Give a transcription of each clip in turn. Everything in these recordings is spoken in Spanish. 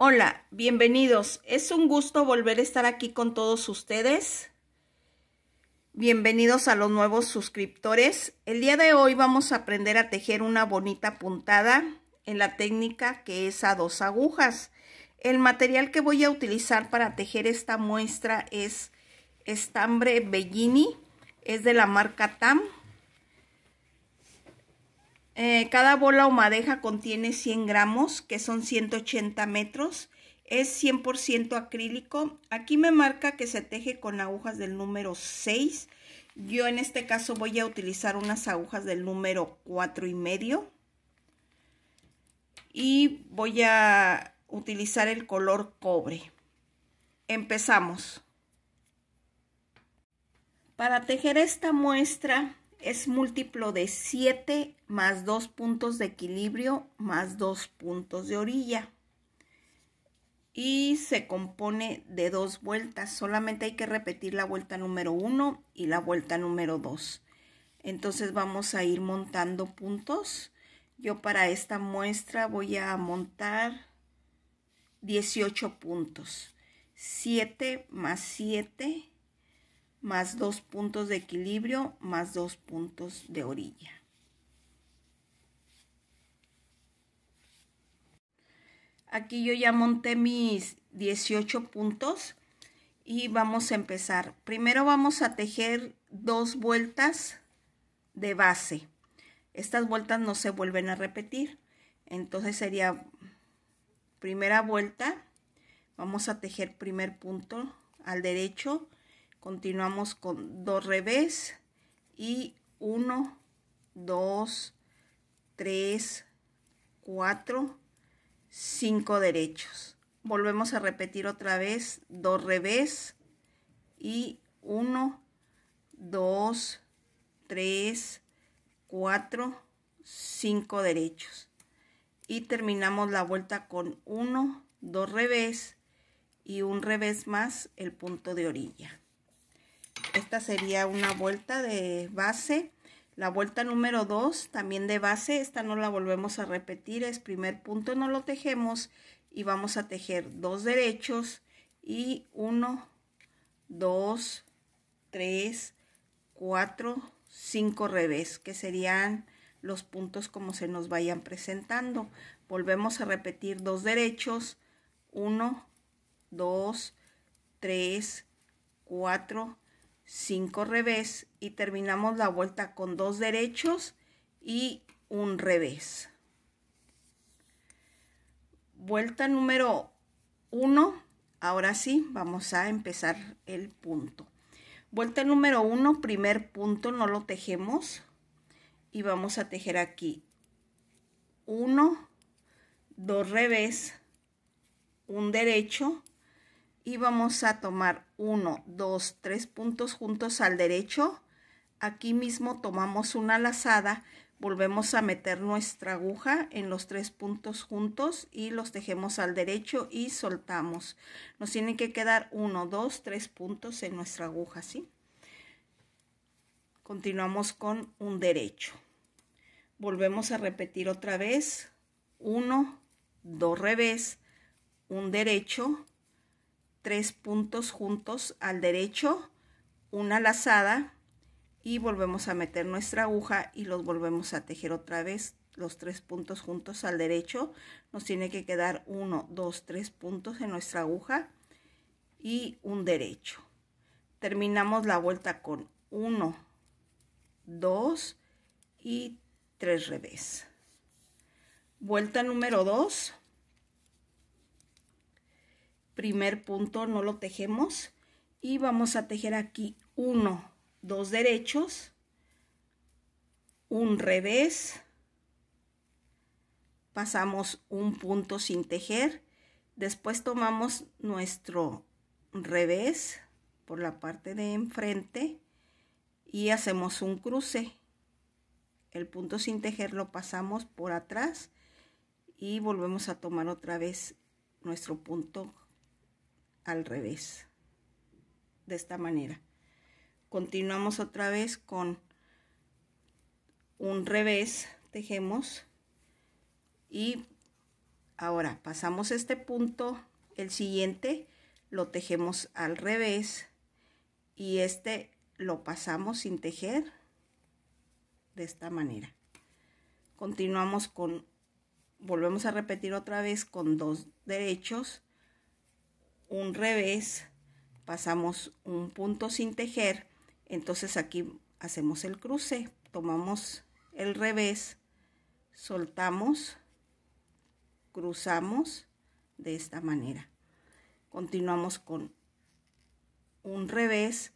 Hola, bienvenidos. Es un gusto volver a estar aquí con todos ustedes. Bienvenidos a los nuevos suscriptores. El día de hoy vamos a aprender a tejer una bonita puntada en la técnica que es a dos agujas. El material que voy a utilizar para tejer esta muestra es estambre Bellini, es de la marca TAM. Eh, cada bola o madeja contiene 100 gramos, que son 180 metros. Es 100% acrílico. Aquí me marca que se teje con agujas del número 6. Yo en este caso voy a utilizar unas agujas del número 4 y medio. Y voy a utilizar el color cobre. Empezamos. Para tejer esta muestra es múltiplo de 7 más 2 puntos de equilibrio más 2 puntos de orilla. Y se compone de dos vueltas. Solamente hay que repetir la vuelta número 1 y la vuelta número 2. Entonces vamos a ir montando puntos. Yo para esta muestra voy a montar 18 puntos. 7 más 7 más dos puntos de equilibrio más dos puntos de orilla. Aquí yo ya monté mis 18 puntos y vamos a empezar. Primero vamos a tejer dos vueltas de base. Estas vueltas no se vuelven a repetir. Entonces sería primera vuelta, vamos a tejer primer punto al derecho, continuamos con dos revés y 1 2 3 4 5 derechos volvemos a repetir otra vez dos revés y 1 2 3 4 5 derechos y terminamos la vuelta con 1 2 revés y un revés más el punto de orilla esta sería una vuelta de base la vuelta número 2 también de base esta no la volvemos a repetir es primer punto no lo tejemos y vamos a tejer dos derechos y 1 2 3 4 5 revés que serían los puntos como se nos vayan presentando volvemos a repetir dos derechos 1 2 3 4 5 revés y terminamos la vuelta con dos derechos y un revés. Vuelta número 1, ahora sí, vamos a empezar el punto. Vuelta número 1, primer punto, no lo tejemos y vamos a tejer aquí 1, 2 revés, un derecho y vamos a tomar 1, 2, 3 puntos juntos al derecho. Aquí mismo tomamos una lazada, volvemos a meter nuestra aguja en los tres puntos juntos y los tejemos al derecho y soltamos. Nos tienen que quedar 1, 2, 3 puntos en nuestra aguja, ¿sí? Continuamos con un derecho. Volvemos a repetir otra vez. 1, 2 revés, un derecho, tres puntos juntos al derecho, una lazada y volvemos a meter nuestra aguja y los volvemos a tejer otra vez los tres puntos juntos al derecho nos tiene que quedar uno dos tres puntos en nuestra aguja y un derecho terminamos la vuelta con uno, dos y tres revés vuelta número 2 primer punto no lo tejemos y vamos a tejer aquí uno, dos derechos, un revés, pasamos un punto sin tejer, después tomamos nuestro revés por la parte de enfrente y hacemos un cruce. El punto sin tejer lo pasamos por atrás y volvemos a tomar otra vez nuestro punto al revés. De esta manera. Continuamos otra vez con un revés, tejemos y ahora pasamos este punto, el siguiente lo tejemos al revés y este lo pasamos sin tejer de esta manera. Continuamos con, volvemos a repetir otra vez con dos derechos un revés, pasamos un punto sin tejer, entonces aquí hacemos el cruce, tomamos el revés, soltamos, cruzamos de esta manera. Continuamos con un revés,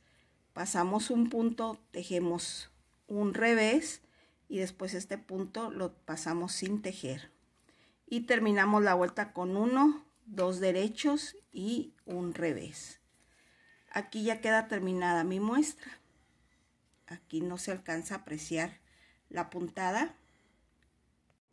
pasamos un punto, tejemos un revés y después este punto lo pasamos sin tejer. Y terminamos la vuelta con uno dos derechos y un revés. Aquí ya queda terminada mi muestra. Aquí no se alcanza a apreciar la puntada.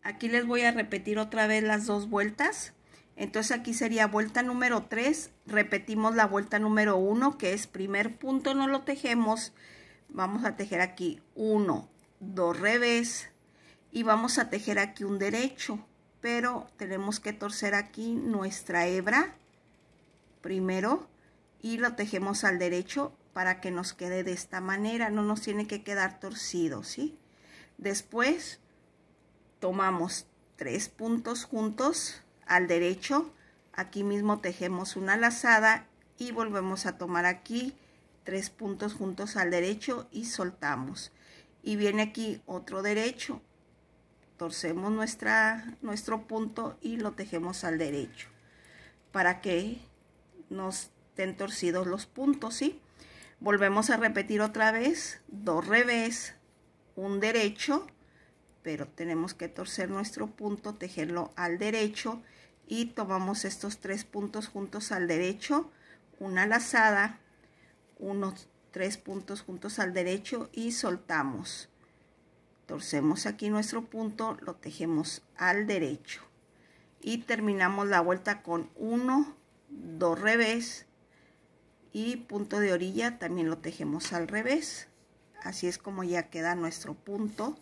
Aquí les voy a repetir otra vez las dos vueltas. Entonces aquí sería vuelta número 3, repetimos la vuelta número 1, que es primer punto, no lo tejemos. Vamos a tejer aquí uno, dos revés y vamos a tejer aquí un derecho pero tenemos que torcer aquí nuestra hebra primero y lo tejemos al derecho para que nos quede de esta manera, no nos tiene que quedar torcido, ¿sí? Después tomamos tres puntos juntos al derecho, aquí mismo tejemos una lazada y volvemos a tomar aquí tres puntos juntos al derecho y soltamos. Y viene aquí otro derecho, torcemos nuestra, nuestro punto y lo tejemos al derecho para que nos estén torcidos los puntos, Volvemos a repetir otra vez, dos revés, un derecho, pero tenemos que torcer nuestro punto, tejerlo al derecho y tomamos estos tres puntos juntos al derecho, una lazada, unos tres puntos juntos al derecho y soltamos torcemos aquí nuestro punto lo tejemos al derecho y terminamos la vuelta con 1 2 revés y punto de orilla también lo tejemos al revés así es como ya queda nuestro punto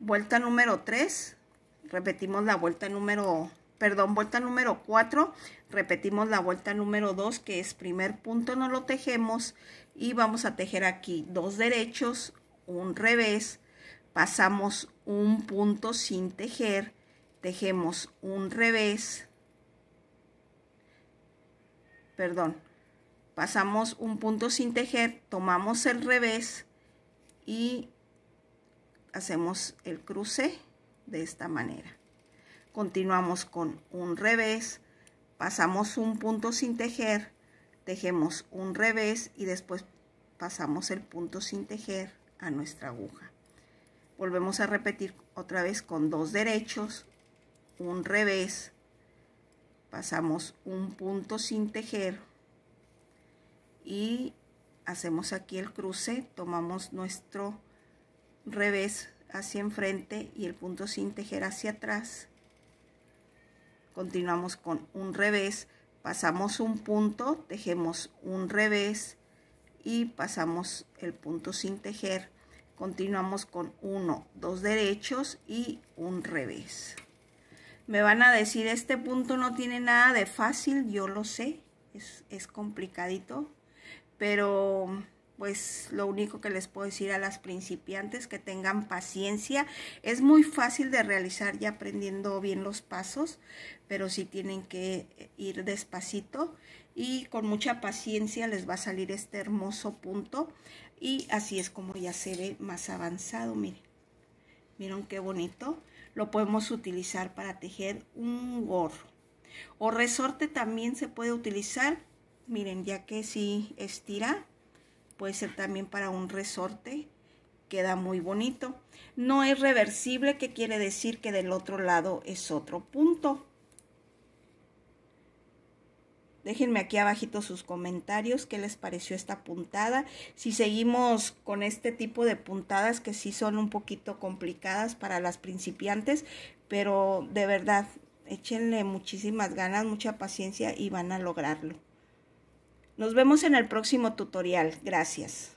vuelta número 3 repetimos la vuelta número perdón vuelta número 4 repetimos la vuelta número 2 que es primer punto no lo tejemos y vamos a tejer aquí dos derechos un revés, pasamos un punto sin tejer, tejemos un revés, perdón, pasamos un punto sin tejer, tomamos el revés y hacemos el cruce de esta manera. Continuamos con un revés, pasamos un punto sin tejer, tejemos un revés y después pasamos el punto sin tejer a nuestra aguja. Volvemos a repetir otra vez con dos derechos, un revés, pasamos un punto sin tejer y hacemos aquí el cruce, tomamos nuestro revés hacia enfrente y el punto sin tejer hacia atrás. Continuamos con un revés, pasamos un punto, tejemos un revés y pasamos el punto sin tejer. Continuamos con uno dos derechos y un revés. Me van a decir, este punto no tiene nada de fácil, yo lo sé, es, es complicadito, pero pues lo único que les puedo decir a las principiantes que tengan paciencia. Es muy fácil de realizar ya aprendiendo bien los pasos, pero si tienen que ir despacito y con mucha paciencia les va a salir este hermoso punto y así es como ya se ve más avanzado, miren. Miren qué bonito? Lo podemos utilizar para tejer un gorro. O resorte también se puede utilizar, miren, ya que si estira, puede ser también para un resorte, queda muy bonito. No es reversible, que quiere decir que del otro lado es otro punto. Déjenme aquí abajito sus comentarios, qué les pareció esta puntada. Si seguimos con este tipo de puntadas que sí son un poquito complicadas para las principiantes, pero de verdad, échenle muchísimas ganas, mucha paciencia y van a lograrlo. Nos vemos en el próximo tutorial. Gracias.